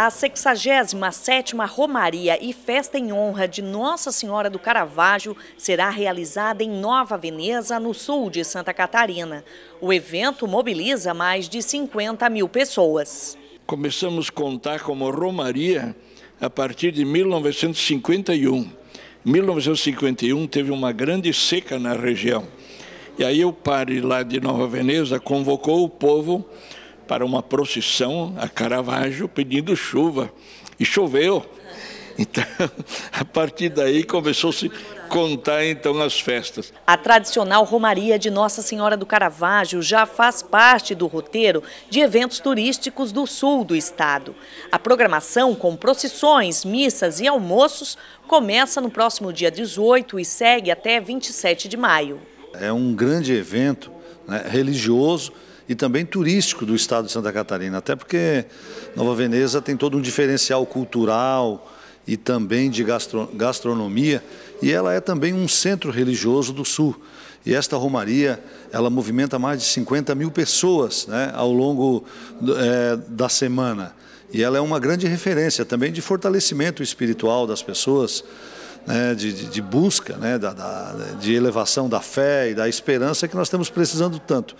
A 67ª Romaria e Festa em Honra de Nossa Senhora do Caravaggio será realizada em Nova Veneza, no sul de Santa Catarina. O evento mobiliza mais de 50 mil pessoas. Começamos a contar como Romaria a partir de 1951. 1951 teve uma grande seca na região. E aí o padre lá de Nova Veneza convocou o povo para uma procissão a Caravaggio pedindo chuva. E choveu. Então, a partir daí começou-se contar então as festas. A tradicional Romaria de Nossa Senhora do Caravaggio já faz parte do roteiro de eventos turísticos do sul do estado. A programação com procissões, missas e almoços começa no próximo dia 18 e segue até 27 de maio. É um grande evento né, religioso e também turístico do estado de Santa Catarina, até porque Nova Veneza tem todo um diferencial cultural e também de gastro, gastronomia, e ela é também um centro religioso do sul. E esta romaria, ela movimenta mais de 50 mil pessoas né, ao longo é, da semana. E ela é uma grande referência também de fortalecimento espiritual das pessoas, né, de, de, busca, né, da, da, de elevação da fé e da esperança que nós estamos precisando tanto.